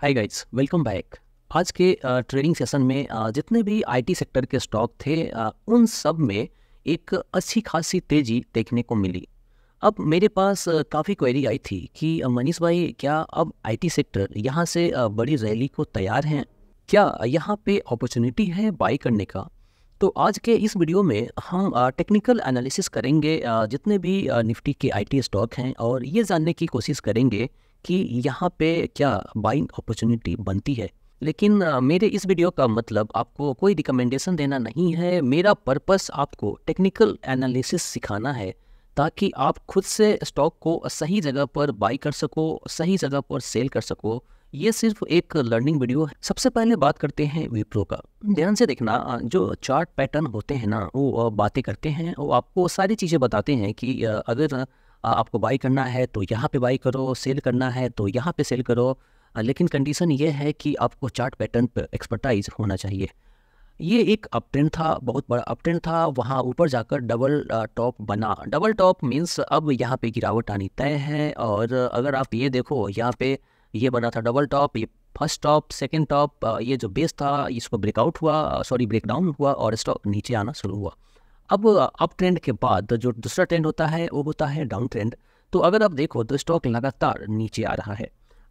hi guys welcome back आज के trading session में जितने भी आईटी सेक्टर के स्टॉक थे उन सब में एक अच्छी खासी तेज़ी देखने को मिली अब मेरे पास काफ़ी क्वेरी आई थी कि मनीष भाई क्या अब आईटी सेक्टर यहाँ से बड़ी रैली को तैयार हैं क्या यहाँ पे अपॉर्चुनिटी है बाई करने का तो आज के इस वीडियो में हम टेक्निकल एनालिसिस करेंगे जितने भी निफ्टी के आईटी स्टॉक हैं और ये जानने की कोशिश करेंगे कि यहाँ पे क्या बाइंग अपॉर्चुनिटी बनती है लेकिन मेरे इस वीडियो का मतलब आपको कोई रिकमेंडेशन देना नहीं है मेरा पर्पस आपको टेक्निकल एनालिसिस सिखाना है ताकि आप खुद से स्टॉक को सही जगह पर बाई कर सको सही जगह पर सेल कर सको ये सिर्फ एक लर्निंग वीडियो है सबसे पहले बात करते हैं विप्रो का ध्यान से देखना जो चार्ट पैटर्न होते हैं ना वो बातें करते हैं वो आपको सारी चीज़ें बताते हैं कि अगर आपको बाई करना है तो यहाँ पे बाई करो सेल करना है तो यहाँ पे सेल करो लेकिन कंडीशन ये है कि आपको चार्ट पैटर्न पर एक्सपर्टाइज होना चाहिए ये एक अप था बहुत बड़ा अप था वहाँ ऊपर जाकर डबल टॉप बना डबल टॉप मीन्स अब यहाँ पे गिरावट आनी तय है और अगर आप ये देखो यहाँ पे ये बना था डबल टॉप ये फर्स्ट टॉप सेकेंड टॉप ये जो बेस था इसको ब्रेकआउट हुआ सॉरी ब्रेकडाउन हुआ और स्टॉक नीचे आना शुरू हुआ अब अप ट्रेंड के बाद जो दूसरा ट्रेंड होता है वो होता है डाउन ट्रेंड तो अगर आप देखो तो स्टॉक लगातार नीचे आ रहा है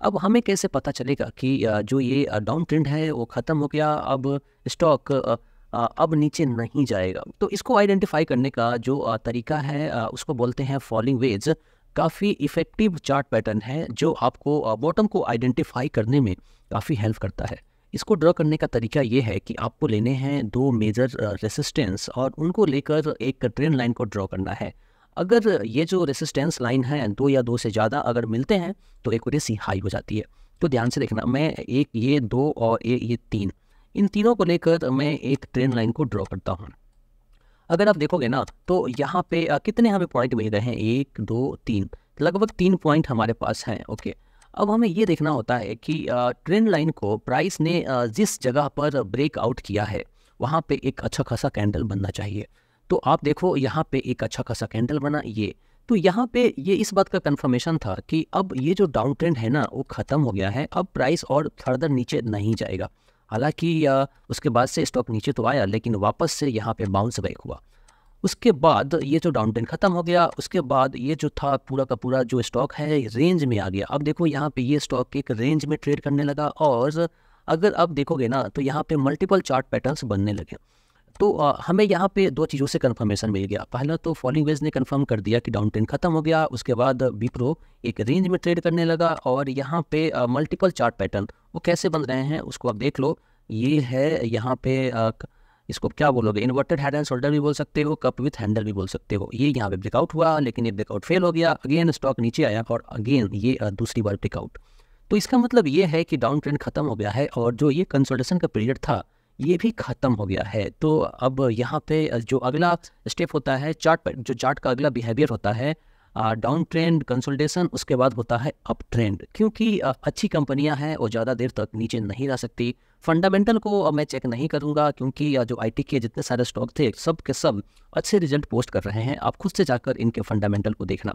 अब हमें कैसे पता चलेगा कि जो ये डाउन ट्रेंड है वो ख़त्म हो गया अब स्टॉक अब नीचे नहीं जाएगा तो इसको आइडेंटिफाई करने का जो तरीका है उसको बोलते हैं फॉलिंग वेज काफ़ी इफ़ेक्टिव चार्ट पैटर्न है जो आपको बॉटम को आइडेंटिफाई करने में काफ़ी हेल्प करता है इसको ड्रॉ करने का तरीका ये है कि आपको लेने हैं दो मेजर रेसिस्टेंस और उनको लेकर एक ट्रेन लाइन को ड्रॉ करना है अगर ये जो रेसिस्टेंस लाइन है दो या दो से ज़्यादा अगर मिलते हैं तो एक रेसी हाई हो जाती है तो ध्यान से देखना मैं एक ये दो और ये ये तीन इन तीनों को लेकर मैं एक ट्रेन लाइन को ड्रॉ करता हूँ अगर आप देखोगे ना तो यहाँ पे कितने हमें पॉइंट मिल रहे हैं एक दो तीन लगभग तीन पॉइंट हमारे पास हैं ओके अब हमें ये देखना होता है कि ट्रेंड लाइन को प्राइस ने जिस जगह पर ब्रेकआउट किया है वहाँ पे एक अच्छा खासा कैंडल बनना चाहिए तो आप देखो यहाँ पे एक अच्छा खासा कैंडल बना ये तो यहाँ पे ये इस बात का कन्फर्मेशन था कि अब ये जो डाउन ट्रेंड है ना वो ख़त्म हो गया है अब प्राइस और फर्दर नीचे नहीं जाएगा हालांकि उसके बाद से स्टॉक नीचे तो आया लेकिन वापस से यहाँ पे बाउंस बैक हुआ उसके बाद ये जो डाउन पेन खत्म हो गया उसके बाद ये जो था पूरा का पूरा जो स्टॉक है रेंज में आ गया अब देखो यहाँ पे ये स्टॉक एक रेंज में ट्रेड करने लगा और अगर आप देखोगे ना तो यहाँ पे मल्टीपल चार्ट पैटर्न्स बनने लगे तो आ, हमें यहाँ पे दो चीज़ों से कंफर्मेशन मिल गया पहला तो फॉलिंग वेज ने कंफर्म कर दिया कि डाउन ट्रेंड खत्म हो गया उसके बाद विप्रो एक रेंज में ट्रेड करने लगा और यहाँ पे मल्टीपल चार्ट पैटर्न वो कैसे बन रहे हैं उसको आप देख लो ये है यहाँ पे आ, इसको क्या बोलोगे इन्वर्टेड हेड एंड शोल्डर भी बोल सकते हो कप विथ हैंडल भी बोल सकते हो ये यहाँ पे ब्रेकआउट हुआ लेकिन ये ब्रेकआउट फेल हो गया अगेन स्टॉक नीचे आया और अगेन ये दूसरी बार ब्रेकआउट तो इसका मतलब ये है कि डाउन ट्रेंड खत्म हो गया है और जो ये कंसल्टेशन का पीरियड था ये भी खत्म हो गया है तो अब यहाँ पे जो अगला स्टेप होता है चार्ट पर जो चार्ट का अगला बिहेवियर होता है डाउन ट्रेंड कंसोलिडेशन उसके बाद होता है अप ट्रेंड क्योंकि अच्छी कंपनियां हैं वो ज़्यादा देर तक नीचे नहीं रह सकती फंडामेंटल को मैं चेक नहीं करूंगा क्योंकि जो आईटी के जितने सारे स्टॉक थे सब के सब अच्छे रिजल्ट पोस्ट कर रहे हैं आप खुद से जाकर इनके फंडामेंटल को देखना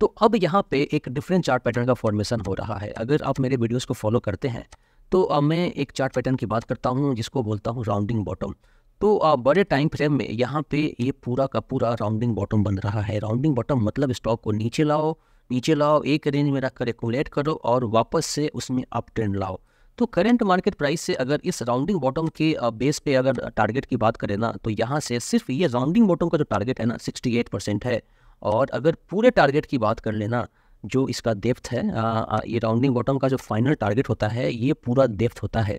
तो अब यहाँ पे एक डिफरेंट चार्ट पैटर्न का फॉर्मेशन हो रहा है अगर आप मेरे वीडियोस को फॉलो करते हैं तो मैं एक चार्ट पैटर्न की बात करता हूँ जिसको बोलता हूँ राउंडिंग बॉटम तो बड़े टाइम फ्रेम में यहाँ पे ये पूरा का पूरा राउंडिंग बॉटम बन रहा है राउंडिंग बॉटम मतलब स्टॉक को नीचे लाओ नीचे लाओ एक रेंज में रखकर एकट करो और वापस से उसमें अप ट्रेंड लाओ तो करेंट मार्केट प्राइस से अगर इस राउंडिंग बॉटम के बेस पे अगर टारगेट की बात करें ना तो यहाँ से सिर्फ ये राउंडिंग बॉटम का जो टारगेट है ना 68 परसेंट है और अगर पूरे टारगेट की बात कर लेना जो इसका डेप्थ है ये राउंडिंग बॉटम का जो फाइनल टारगेट होता है ये पूरा डेप्थ होता है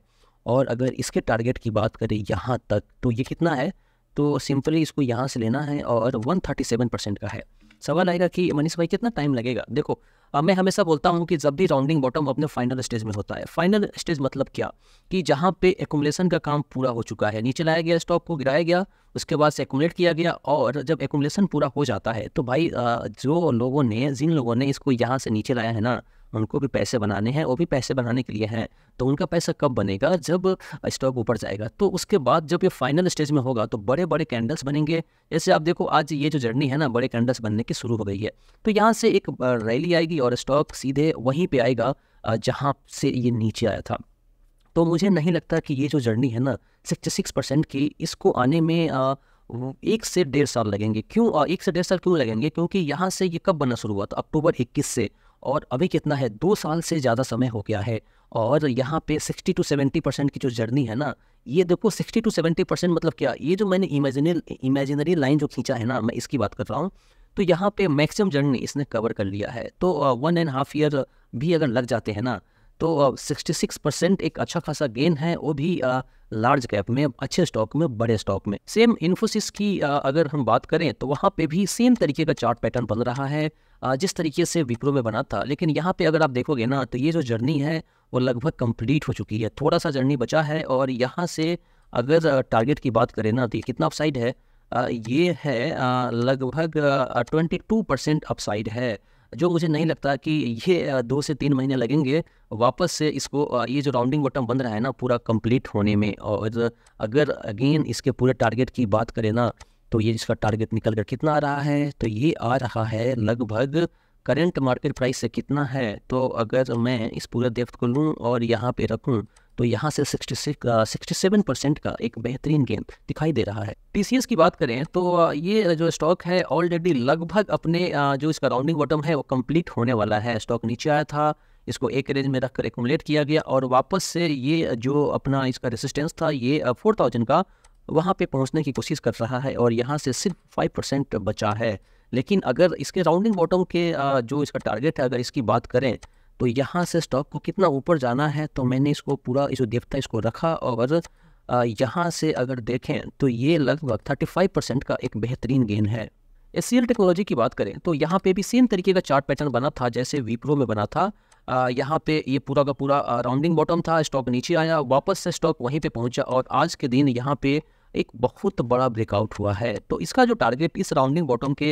और अगर इसके टारगेट की बात करें यहाँ तक तो ये कितना है तो सिंपली इसको यहाँ से लेना है और 137 परसेंट का है सवाल आएगा कि मनीष भाई कितना टाइम लगेगा देखो आ, मैं हमेशा बोलता हूँ कि जब भी राउंडिंग बॉटम अपने फाइनल स्टेज में होता है फाइनल स्टेज मतलब क्या कि जहाँ पे एकोमलेसन का काम पूरा हो चुका है नीचे लाया गया स्टॉक को गिराया गया उसके बाद से एकोमलेट किया गया और जब एकोमलेसन पूरा हो जाता है तो भाई आ, जो लोगों ने जिन लोगों ने इसको यहाँ से नीचे लाया है ना उनको भी पैसे बनाने हैं वो भी पैसे बनाने के लिए हैं तो उनका पैसा कब बनेगा जब स्टॉक ऊपर जाएगा तो उसके बाद जब ये फाइनल स्टेज में होगा तो बड़े बड़े कैंडल्स बनेंगे जैसे आप देखो आज ये जो जर्नी है ना बड़े कैंडल्स बनने की शुरू हो गई है तो यहाँ से एक रैली आएगी और स्टॉक सीधे वहीं पर आएगा जहाँ से ये नीचे आया था तो मुझे नहीं लगता कि ये जो जर्नी है ना सिक्सटी सिक्स परसेंट की इसको आने में एक से डेढ़ साल लगेंगे क्यों एक से डेढ़ साल क्यों लगेंगे क्योंकि यहाँ से ये कब बनना शुरू हुआ था अक्टूबर इक्कीस से और अभी कितना है दो साल से ज़्यादा समय हो गया है और यहाँ पे 60 टू 70 परसेंट की जो जर्नी है ना ये देखो 60 टू 70 परसेंट मतलब क्या ये जो मैंने इमेजिनरी इमेजिनरी लाइन जो खींचा है ना मैं इसकी बात कर रहा हूँ तो यहाँ पे मैक्सिमम जर्नी इसने कवर कर लिया है तो वन एंड हाफ ईयर भी अगर लग जाते हैं ना तो सिक्सटी सिक्स परसेंट एक अच्छा खासा गेन है वो भी लार्ज कैप में अच्छे स्टॉक में बड़े स्टॉक में सेम इन्फोसिस की आ, अगर हम बात करें तो वहाँ पे भी सेम तरीके का चार्ट पैटर्न बन रहा है आ, जिस तरीके से विप्रो में बना था लेकिन यहाँ पे अगर आप देखोगे ना तो ये जो जर्नी है वो लगभग कंप्लीट हो चुकी है थोड़ा सा जर्नी बचा है और यहाँ से अगर टारगेट की बात करें ना तो कितना अपसाइड है आ, ये है लगभग ट्वेंटी टू परसेंट अपसाइड है जो मुझे नहीं लगता कि ये दो से तीन महीने लगेंगे वापस से इसको ये जो राउंडिंग बॉटम बन रहा है ना पूरा कंप्लीट होने में और अगर अगेन इसके पूरे टारगेट की बात करें ना तो ये इसका टारगेट निकल कर कितना आ रहा है तो ये आ रहा है लगभग करंट मार्केट प्राइस से कितना है तो अगर मैं इस पूरे डेप्थ को लूँ और यहाँ पे रखूँ तो यहाँ से सिक्सटी सेवन परसेंट का एक बेहतरीन गेंद दिखाई दे रहा है टी की बात करें तो ये जो स्टॉक है ऑलरेडी लगभग अपने जो इसका राउंडिंग बॉटम है वो कंप्लीट होने वाला है स्टॉक नीचे आया था इसको एक रेंज में रखकर एकट किया गया और वापस से ये जो अपना इसका रेसिस्टेंस था ये फोर थाउजेंड का वहाँ पे पहुँचने की कोशिश कर रहा है और यहाँ से सिर्फ फाइव परसेंट बचा है लेकिन अगर इसके राउंडिंग बॉटम के जो इसका टारगेट है अगर इसकी बात करें तो यहाँ से स्टॉक को कितना ऊपर जाना है तो मैंने इसको पूरा इस देवता इसको रखा और यहाँ से अगर देखें तो ये लगभग 35 परसेंट का एक बेहतरीन गेन है एस टेक्नोलॉजी की बात करें तो यहाँ पे भी सेम तरीके का चार्ट पैटर्न बना था जैसे वीप्रो में बना था यहाँ पे ये पूरा का पूरा राउंडिंग बॉटम था स्टॉक नीचे आया वापस से स्टॉक वहीं पे पहुंचा और आज के दिन यहाँ पे एक बहुत बड़ा ब्रेकआउट हुआ है तो इसका जो टारगेट इस राउंडिंग बॉटम के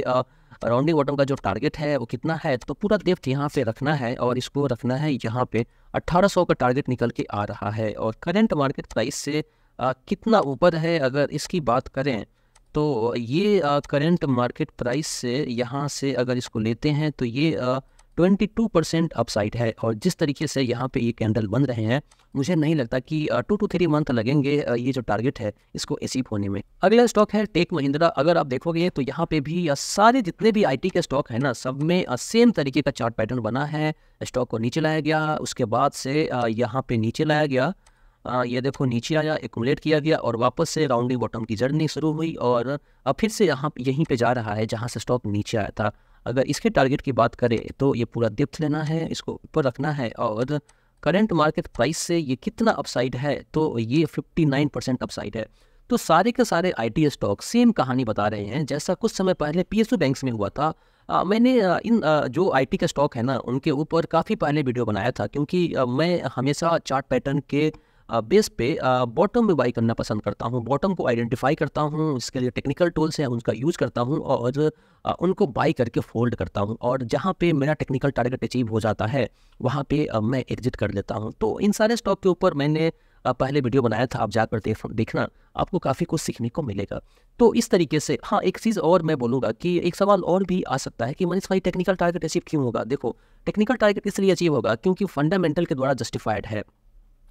राउंडिंग बॉटम का जो टारगेट है वो कितना है तो पूरा डेप्थ यहाँ पे रखना है और इसको रखना है यहाँ पे 1800 का टारगेट निकल के आ रहा है और करंट मार्केट प्राइस से आ, कितना ऊपर है अगर इसकी बात करें तो ये करंट मार्केट प्राइस से यहाँ से अगर इसको लेते हैं तो ये आ, 22 परसेंट अपसाइड है और जिस तरीके से यहाँ पे ये कैंडल बन रहे हैं मुझे नहीं लगता कि टू टू थ्री मंथ लगेंगे ये जो टारगेट है इसको अचीव होने में अगला स्टॉक है टेक महिंद्रा अगर आप देखोगे तो यहाँ पे भी सारे जितने भी आईटी के स्टॉक है ना सब में सेम तरीके का चार्ट पैटर्न बना है स्टॉक को नीचे लाया गया उसके बाद से यहाँ पे नीचे लाया गया ये देखो नीचे आया एकट किया गया और वापस से राउंडिंग बॉटम की जर्नी शुरू हुई और फिर से यहाँ यहीं पे जा रहा है जहाँ से स्टॉक नीचे आया था अगर इसके टारगेट की बात करें तो ये पूरा डिप्थ लेना है इसको ऊपर रखना है और करंट मार्केट प्राइस से ये कितना अपसाइड है तो ये 59 परसेंट अपसाइड है तो सारे के सारे आई स्टॉक सेम कहानी बता रहे हैं जैसा कुछ समय पहले पी बैंक्स में हुआ था आ, मैंने इन आ, जो आईटी के स्टॉक है ना उनके ऊपर काफ़ी पहले वीडियो बनाया था क्योंकि आ, मैं हमेशा चार्ट पैटर्न के बेस पे बॉटम में बाई करना पसंद करता हूँ बॉटम को आइडेंटिफाई करता हूँ इसके लिए टेक्निकल टूल्स हैं उनका यूज़ करता हूँ और उनको बाई करके फोल्ड करता हूँ और जहाँ पे मेरा टेक्निकल टारगेट अचीव हो जाता है वहाँ पे मैं एग्जिट कर लेता हूँ तो इन सारे स्टॉक के ऊपर मैंने पहले वीडियो बनाया था आप जाकर देख देखना आपको काफ़ी कुछ सीखने को मिलेगा तो इस तरीके से हाँ एक चीज़ और मैं बोलूँगा कि एक सवाल और भी आ सकता है कि मनीष भाई टेक्निकल टारगेट अचीव क्यों होगा देखो टेक्निकल टारगेट इसलिए अचीव होगा क्योंकि फंडामेंटल के द्वारा जस्टिफाइड है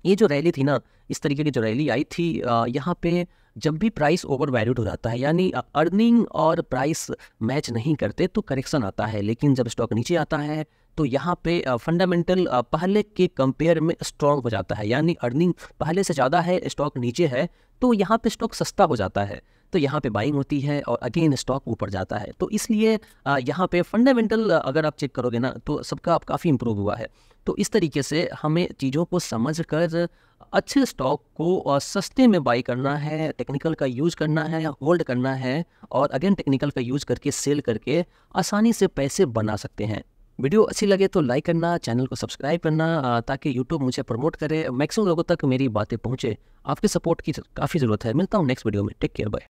ये जो रैली थी ना इस तरीके की जो रैली आई थी यहाँ पे जब भी प्राइस ओवर वैल्यूड हो जाता है यानी अर्निंग और प्राइस मैच नहीं करते तो करेक्शन आता है लेकिन जब स्टॉक नीचे आता है तो यहाँ पे फंडामेंटल पहले के कंपेयर में स्ट्रॉन्ग हो जाता है यानी अर्निंग पहले से ज़्यादा है स्टॉक नीचे है तो यहाँ पे स्टॉक सस्ता हो जाता है तो यहाँ पे बाइंग होती है और अगेन स्टॉक ऊपर जाता है तो इसलिए यहाँ पे फंडामेंटल अगर आप चेक करोगे ना तो सबका काफ़ी इम्प्रूव हुआ है तो इस तरीके से हमें चीज़ों को समझ कर अच्छे स्टॉक को सस्ते में बाई करना है टेक्निकल का यूज़ करना है होल्ड करना है और अगेन टेक्निकल का यूज़ करके सेल करके आसानी से पैसे बना सकते हैं वीडियो अच्छी लगे तो लाइक करना चैनल को सब्सक्राइब करना ताकि यूट्यूब मुझे प्रमोट करे मैक्सिमम लोगों तक मेरी बातें पहुँचे आपके सपोर्ट की काफ़ी ज़रूरत है मिलता हूँ नेक्स्ट वीडियो में टेक केयर बाय